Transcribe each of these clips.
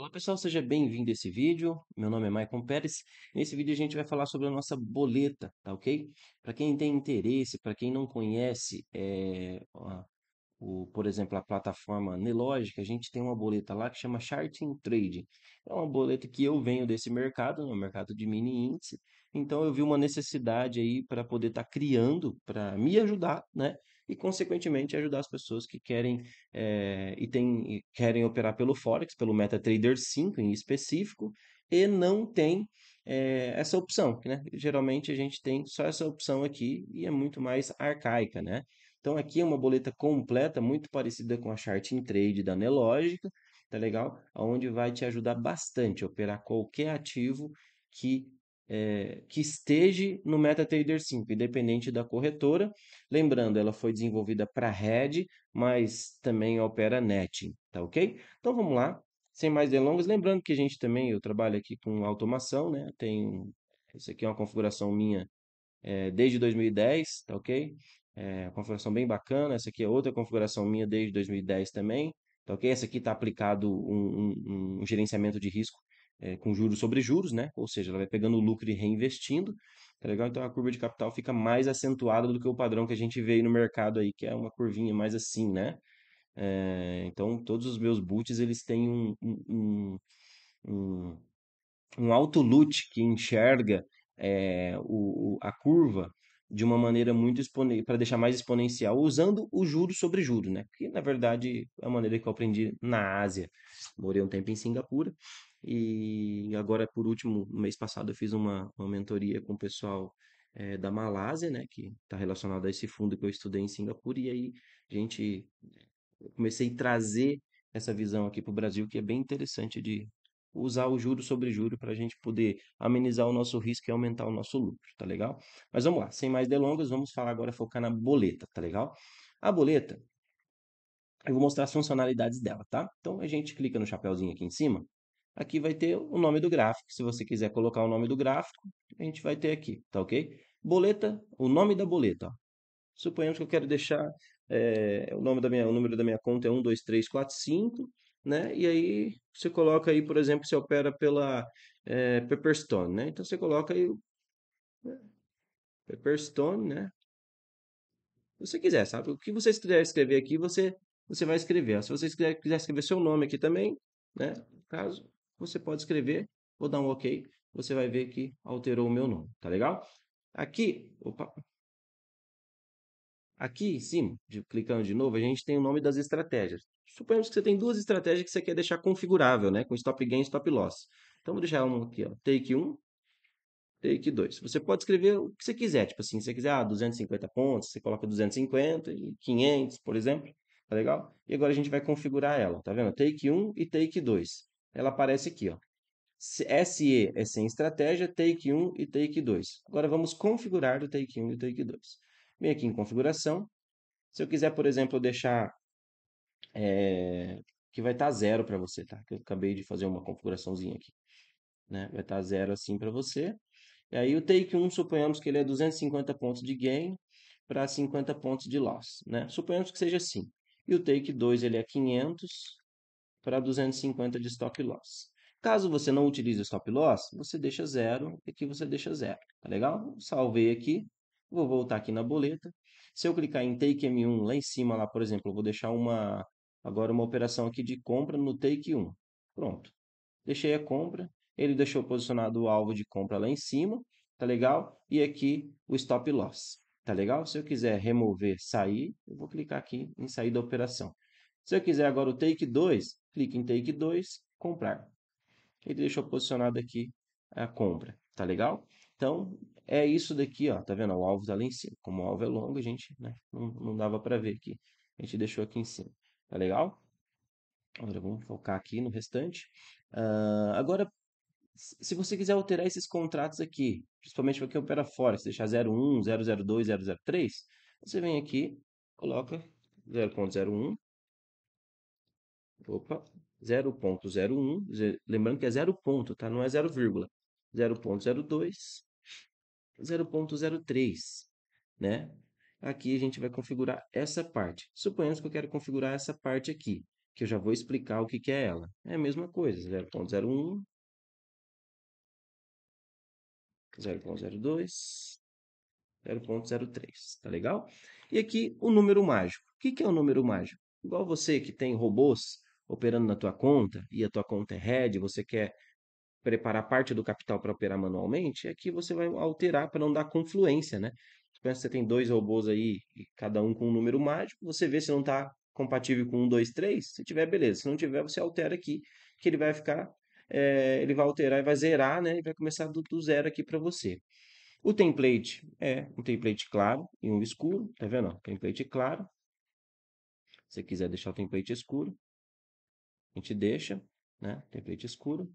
Olá pessoal, seja bem-vindo a esse vídeo. Meu nome é Maicon Pérez. Nesse vídeo a gente vai falar sobre a nossa boleta, tá ok? Para quem tem interesse, para quem não conhece, é, eh, ó, o, por exemplo, a plataforma Nelogic, a gente tem uma boleta lá que chama Charting Trade. É uma boleta que eu venho desse mercado, no né, mercado de mini índice. Então eu vi uma necessidade aí para poder estar tá criando, para me ajudar, né? e, consequentemente, ajudar as pessoas que querem é, e, tem, e querem operar pelo Forex, pelo MetaTrader 5 em específico, e não tem é, essa opção, né? Geralmente a gente tem só essa opção aqui e é muito mais arcaica, né? Então aqui é uma boleta completa, muito parecida com a Charting Trade da Nelogica, tá legal? Onde vai te ajudar bastante a operar qualquer ativo que é, que esteja no MetaTrader 5, independente da corretora. Lembrando, ela foi desenvolvida para Red, mas também opera Net, tá ok? Então vamos lá, sem mais delongas. Lembrando que a gente também, eu trabalho aqui com automação, né? Tem, isso aqui é uma configuração minha é, desde 2010, tá ok? É uma configuração bem bacana. Essa aqui é outra configuração minha desde 2010 também. Tá ok? Essa aqui está aplicado um, um, um gerenciamento de risco é, com juros sobre juros, né? Ou seja, ela vai pegando o lucro e reinvestindo. Tá legal? Então a curva de capital fica mais acentuada do que o padrão que a gente vê aí no mercado aí, que é uma curvinha mais assim, né? É, então todos os meus boots eles têm um, um, um, um alto loot que enxerga é, o, o, a curva de uma maneira muito exponencial, para deixar mais exponencial, usando o juro sobre juro, né? Que na verdade é a maneira que eu aprendi na Ásia. Morei um tempo em Singapura e agora, por último, no mês passado eu fiz uma, uma mentoria com o pessoal é, da Malásia, né, que está relacionado a esse fundo que eu estudei em Singapura, e aí a gente comecei a trazer essa visão aqui para o Brasil, que é bem interessante de usar o juro sobre juro para a gente poder amenizar o nosso risco e aumentar o nosso lucro, tá legal? Mas vamos lá, sem mais delongas, vamos falar agora, focar na boleta, tá legal? A boleta, eu vou mostrar as funcionalidades dela, tá? Então a gente clica no chapéuzinho aqui em cima, aqui vai ter o nome do gráfico. Se você quiser colocar o nome do gráfico, a gente vai ter aqui, tá ok? Boleta, o nome da boleta. Ó. Suponhamos que eu quero deixar é, o, nome da minha, o número da minha conta é 12345, né? E aí você coloca aí, por exemplo, você opera pela é, Pepperstone, né? Então você coloca aí né? Pepperstone, né? Se você quiser, sabe? O que você quiser escrever aqui, você, você vai escrever. Se você quiser, quiser escrever seu nome aqui também, né? No caso, você pode escrever, vou dar um OK, você vai ver que alterou o meu nome, tá legal? Aqui, opa, Aqui em cima, de, clicando de novo, a gente tem o nome das estratégias. Suponhamos que você tem duas estratégias que você quer deixar configurável, né? Com stop gain e stop loss. Então, vou deixar um aqui, ó, take 1, take 2. Você pode escrever o que você quiser. Tipo assim, se você quiser ah, 250 pontos, você coloca 250 e 500, por exemplo. Tá legal? E agora a gente vai configurar ela, tá vendo? Take 1 e take 2 ela aparece aqui, ó. SE uhum. é sem estratégia, take 1 e take 2. Agora vamos configurar do take 1 e do take 2. Vem aqui em configuração. Se eu quiser, por exemplo, deixar é, que vai estar tá zero para você, tá? Que eu acabei de fazer uma configuraçãozinha aqui. Né? Vai estar tá zero assim para você. E aí o take 1, suponhamos que ele é 250 pontos de gain para 50 pontos de loss, né? Suponhamos que seja assim. E o take 2, ele é 500 para 250 de stop loss. Caso você não utilize o stop loss, você deixa zero, aqui você deixa zero, tá legal? Salvei aqui, vou voltar aqui na boleta. Se eu clicar em Take M1 lá em cima, lá, por exemplo, eu vou deixar uma agora uma operação aqui de compra no Take 1. Pronto. Deixei a compra, ele deixou posicionado o alvo de compra lá em cima, tá legal? E aqui o stop loss, tá legal? Se eu quiser remover, sair, eu vou clicar aqui em sair da operação. Se eu quiser agora o Take 2, clica em Take 2, comprar. Ele deixou posicionado aqui a compra, tá legal? Então, é isso daqui, ó, tá vendo? O alvo tá lá em cima. Como o alvo é longo, a gente né, não, não dava para ver aqui. A gente deixou aqui em cima, tá legal? Agora vamos focar aqui no restante. Uh, agora, se você quiser alterar esses contratos aqui, principalmente para quem opera fora, se deixar 01, 002, 003, você vem aqui, coloca 0.01, Opa, 0.01, lembrando que é 0 ponto, tá? Não é 0, 0.02, 0.03, né? Aqui a gente vai configurar essa parte. Suponhamos que eu quero configurar essa parte aqui, que eu já vou explicar o que, que é ela. É a mesma coisa, 0.01, 0.02, 0.03, tá legal? E aqui o número mágico. O que, que é o número mágico? Igual você que tem robôs operando na tua conta e a tua conta é RED, você quer preparar parte do capital para operar manualmente, aqui é você vai alterar para não dar confluência, né? Pensa, você tem dois robôs aí, cada um com um número mágico, você vê se não está compatível com um, dois, três. Se tiver, beleza. Se não tiver, você altera aqui, que ele vai ficar, é, ele vai alterar e vai zerar, né? E vai começar do, do zero aqui para você. O template é um template claro e um escuro, tá vendo? Template claro. Se você quiser deixar o template escuro, a gente deixa, né? Template escuro.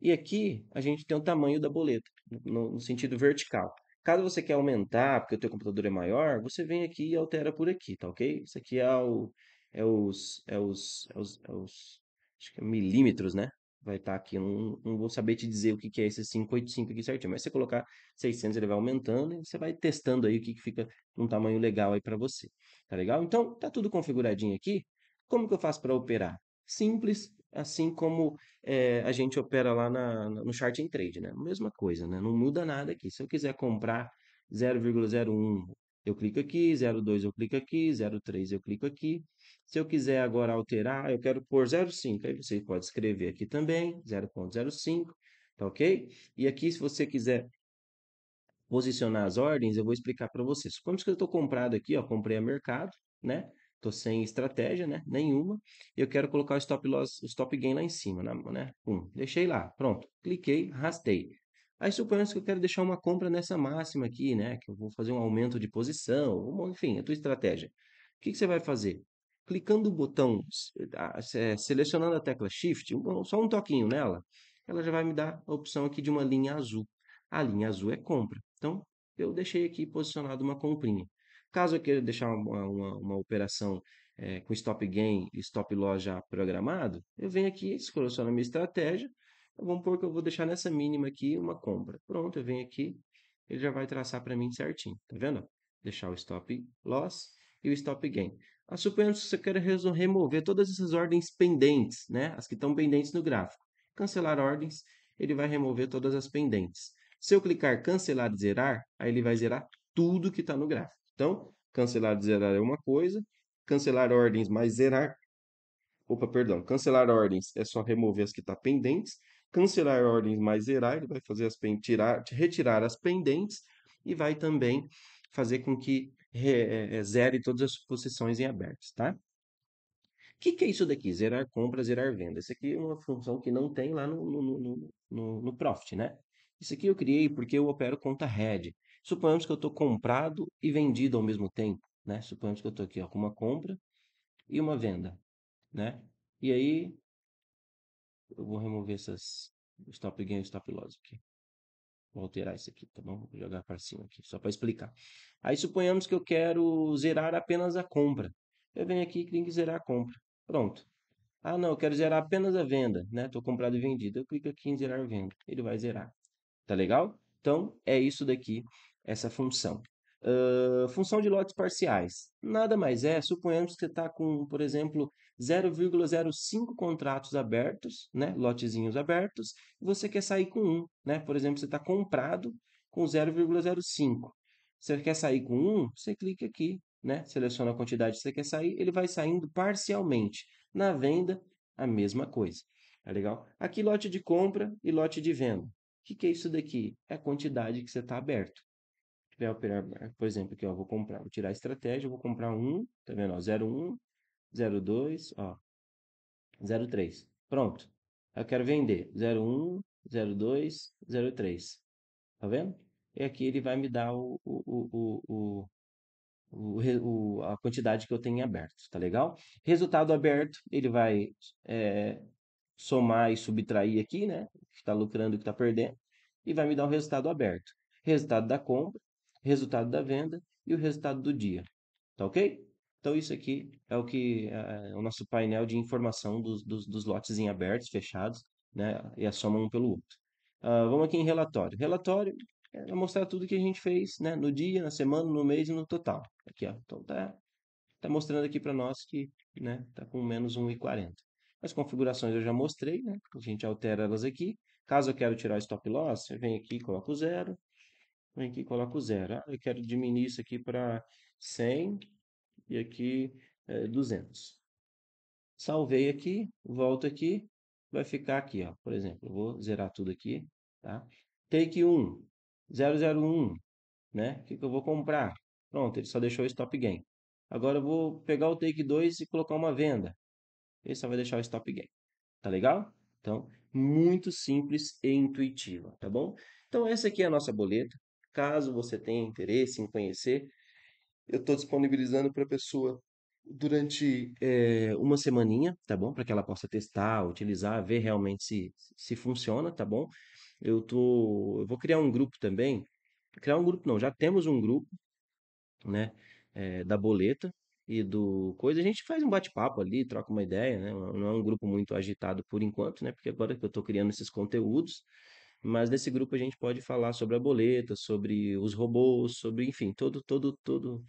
E aqui a gente tem o tamanho da boleta, no, no sentido vertical. Caso você quer aumentar, porque o teu computador é maior, você vem aqui e altera por aqui, tá ok? Isso aqui é, o, é, os, é, os, é, os, é os acho que é milímetros, né? Vai estar tá aqui, não, não vou saber te dizer o que, que é esse 585 aqui certinho, mas se você colocar 600 ele vai aumentando e você vai testando aí o que, que fica um tamanho legal aí para você, tá legal? Então, tá tudo configuradinho aqui. Como que eu faço para operar? simples, assim como é, a gente opera lá na, no Charting Trade, né? Mesma coisa, né? Não muda nada aqui. Se eu quiser comprar 0,01, eu clico aqui, 0,2 eu clico aqui, 0,3 eu clico aqui. Se eu quiser agora alterar, eu quero pôr 0,5. Aí você pode escrever aqui também, 0,05, tá ok? E aqui, se você quiser posicionar as ordens, eu vou explicar para vocês. Como que eu estou comprado aqui, ó, comprei a mercado, né? tô sem estratégia, né? Nenhuma. Eu quero colocar o stop loss, o stop gain lá em cima, né? Um, deixei lá, pronto. Cliquei, rastei. Aí suponhamos que eu quero deixar uma compra nessa máxima aqui, né? Que eu vou fazer um aumento de posição, enfim, a tua estratégia. O que, que você vai fazer? Clicando o botão, é, selecionando a tecla Shift, só um toquinho nela, ela já vai me dar a opção aqui de uma linha azul. A linha azul é compra. Então, eu deixei aqui posicionado uma comprinha. Caso eu queira deixar uma, uma, uma operação é, com stop gain e stop loss já programado, eu venho aqui, seleciono a minha estratégia, vamos pôr que eu vou deixar nessa mínima aqui uma compra. Pronto, eu venho aqui, ele já vai traçar para mim certinho, tá vendo? Deixar o stop loss e o stop gain. Ah, suponhamos que você quer remover todas essas ordens pendentes, né? As que estão pendentes no gráfico. Cancelar ordens, ele vai remover todas as pendentes. Se eu clicar cancelar e zerar, aí ele vai zerar tudo que está no gráfico. Então, cancelar e zerar é uma coisa, cancelar ordens mais zerar. Opa, perdão. Cancelar ordens é só remover as que estão tá pendentes. Cancelar ordens mais zerar, ele vai fazer as tirar, retirar as pendentes e vai também fazer com que é, é, zere todas as posições em abertas, tá? O que, que é isso daqui? Zerar compra, zerar venda. Isso aqui é uma função que não tem lá no, no, no, no, no Profit, né? Isso aqui eu criei porque eu opero conta head. Suponhamos que eu estou comprado e vendido ao mesmo tempo, né? Suponhamos que eu estou aqui ó, com uma compra e uma venda, né? E aí, eu vou remover essas stop gain stop loss aqui. Vou alterar isso aqui, tá bom? Vou jogar para cima aqui, só para explicar. Aí, suponhamos que eu quero zerar apenas a compra. Eu venho aqui e clico em zerar a compra. Pronto. Ah, não, eu quero zerar apenas a venda, né? Estou comprado e vendido. Eu clico aqui em zerar venda. Ele vai zerar. Tá legal? Então, é isso daqui essa função. Uh, função de lotes parciais. Nada mais é, suponhamos que você está com, por exemplo, 0,05 contratos abertos, né, lotezinhos abertos, e você quer sair com um. Né? Por exemplo, você está comprado com 0,05. Você quer sair com um, você clica aqui, né? seleciona a quantidade que você quer sair, ele vai saindo parcialmente. Na venda, a mesma coisa. É legal? Aqui lote de compra e lote de venda. O que, que é isso daqui? É a quantidade que você está aberto vai operar, por exemplo, aqui, ó, vou comprar, vou tirar a estratégia, vou comprar um, tá vendo, ó, 01, 02, ó, 03. Pronto. Eu quero vender 01, 02, 03. Tá vendo? E aqui ele vai me dar o, o, o, o, o a quantidade que eu tenho em aberto, tá legal? Resultado aberto, ele vai é, somar e subtrair aqui, né? O que está lucrando e o que está perdendo. E vai me dar o resultado aberto. Resultado da compra, resultado da venda e o resultado do dia. Tá ok? Então, isso aqui é o que é, é, o nosso painel de informação dos, dos, dos, lotes em abertos, fechados, né? E a soma um pelo outro. Uh, vamos aqui em relatório. Relatório é mostrar tudo que a gente fez, né? No dia, na semana, no mês e no total. Aqui, ó. Então, tá, tá mostrando aqui para nós que, né? Tá com menos 1,40. As configurações eu já mostrei, né? A gente altera elas aqui. Caso eu quero tirar o stop loss, eu venho aqui e coloco zero. Vem aqui e coloco zero. Ah, eu quero diminuir isso aqui para 100 e aqui é, 200. Salvei aqui, volto aqui, vai ficar aqui, ó. Por exemplo, vou zerar tudo aqui, tá? Take 1, 001, né? O que, que eu vou comprar? Pronto, ele só deixou o stop gain. Agora eu vou pegar o take 2 e colocar uma venda. Ele só vai deixar o stop gain. Tá legal? Então, muito simples e intuitiva, tá bom? Então, essa aqui é a nossa boleta. Caso você tenha interesse em conhecer, eu estou disponibilizando para a pessoa durante é, uma semaninha, tá bom? Para que ela possa testar, utilizar, ver realmente se, se funciona, tá bom? Eu, tô, eu vou criar um grupo também. Criar um grupo não, já temos um grupo, né? É, da boleta e do coisa. A gente faz um bate-papo ali, troca uma ideia, né? Não é um grupo muito agitado por enquanto, né? Porque agora que eu estou criando esses conteúdos, mas nesse grupo a gente pode falar sobre a boleta, sobre os robôs, sobre, enfim, todo, todo, todo,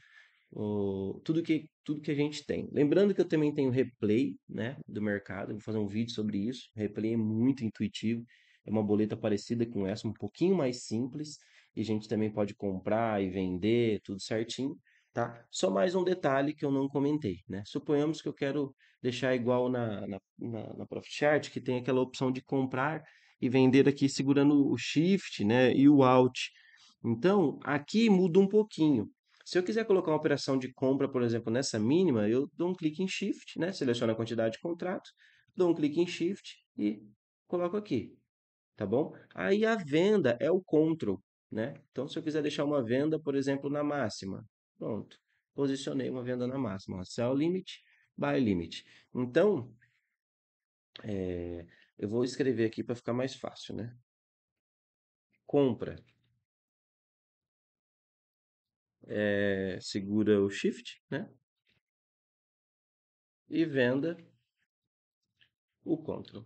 o, tudo que tudo que a gente tem. Lembrando que eu também tenho replay, né, do mercado. Vou fazer um vídeo sobre isso. Replay é muito intuitivo. É uma boleta parecida com essa, um pouquinho mais simples. E a gente também pode comprar e vender, tudo certinho, tá? Só mais um detalhe que eu não comentei, né? Suponhamos que eu quero deixar igual na, na, na, na Profit Chart, que tem aquela opção de comprar e vender aqui segurando o shift né, e o alt. Então, aqui muda um pouquinho. Se eu quiser colocar uma operação de compra, por exemplo, nessa mínima, eu dou um clique em shift, né, seleciono a quantidade de contrato, dou um clique em shift e coloco aqui. Tá bom? Aí a venda é o control, né? Então, se eu quiser deixar uma venda, por exemplo, na máxima, pronto, posicionei uma venda na máxima, sell limit, buy limit. Então, é, eu vou escrever aqui para ficar mais fácil, né? Compra. É, segura o shift, né? E venda o control.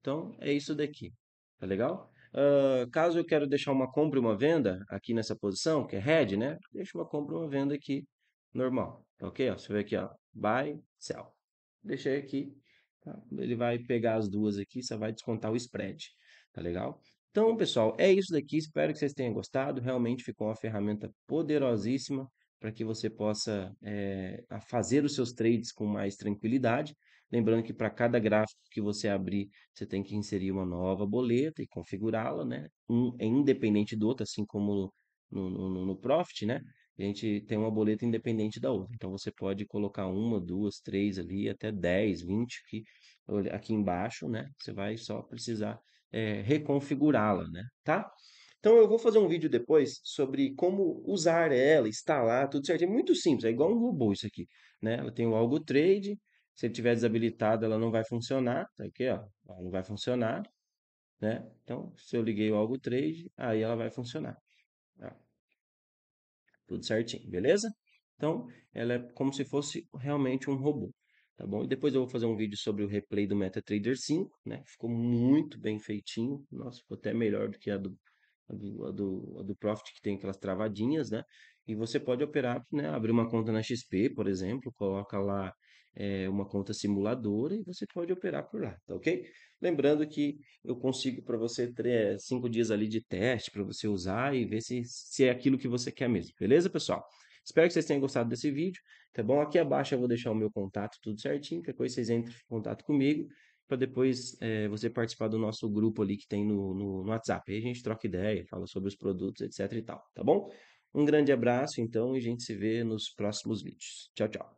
Então, é isso daqui. Tá legal? Uh, caso eu quero deixar uma compra e uma venda aqui nessa posição, que é head, né? Deixa uma compra e uma venda aqui normal. Tá ok? Ó, você vê aqui, ó. Buy, sell. Deixei aqui Tá? Ele vai pegar as duas aqui, só vai descontar o spread, tá legal? Então, pessoal, é isso daqui. Espero que vocês tenham gostado. Realmente ficou uma ferramenta poderosíssima para que você possa é, fazer os seus trades com mais tranquilidade. Lembrando que para cada gráfico que você abrir, você tem que inserir uma nova boleta e configurá-la, né? Um é independente do outro, assim como no, no, no Profit, né? a gente tem uma boleta independente da outra. Então você pode colocar uma, duas, três ali, até dez vinte aqui aqui embaixo, né? Você vai só precisar é, reconfigurá-la, né? Tá? Então eu vou fazer um vídeo depois sobre como usar ela, instalar, tudo certo. É muito simples, é igual um robô isso aqui, né? Ela tem o algo trade, se ele tiver desabilitado ela não vai funcionar, tá aqui, ó, ela não vai funcionar, né? Então se eu liguei o algo trade, aí ela vai funcionar. Tá? tudo certinho, beleza? Então, ela é como se fosse realmente um robô, tá bom? E depois eu vou fazer um vídeo sobre o replay do MetaTrader 5, né? Ficou muito bem feitinho, nossa, ficou até melhor do que a do, a do, a do, a do Profit, que tem aquelas travadinhas, né? E você pode operar, né? Abrir uma conta na XP, por exemplo, coloca lá é, uma conta simuladora e você pode operar por lá, tá ok? Lembrando que eu consigo para você ter eh, cinco dias ali de teste para você usar e ver se, se é aquilo que você quer mesmo. Beleza, pessoal? Espero que vocês tenham gostado desse vídeo, tá bom? Aqui abaixo eu vou deixar o meu contato tudo certinho, que coisa vocês entrem em contato comigo para depois é, você participar do nosso grupo ali que tem no, no, no, WhatsApp. Aí a gente troca ideia, fala sobre os produtos, etc e tal, tá bom? Um grande abraço, então, e a gente se vê nos próximos vídeos. Tchau, tchau.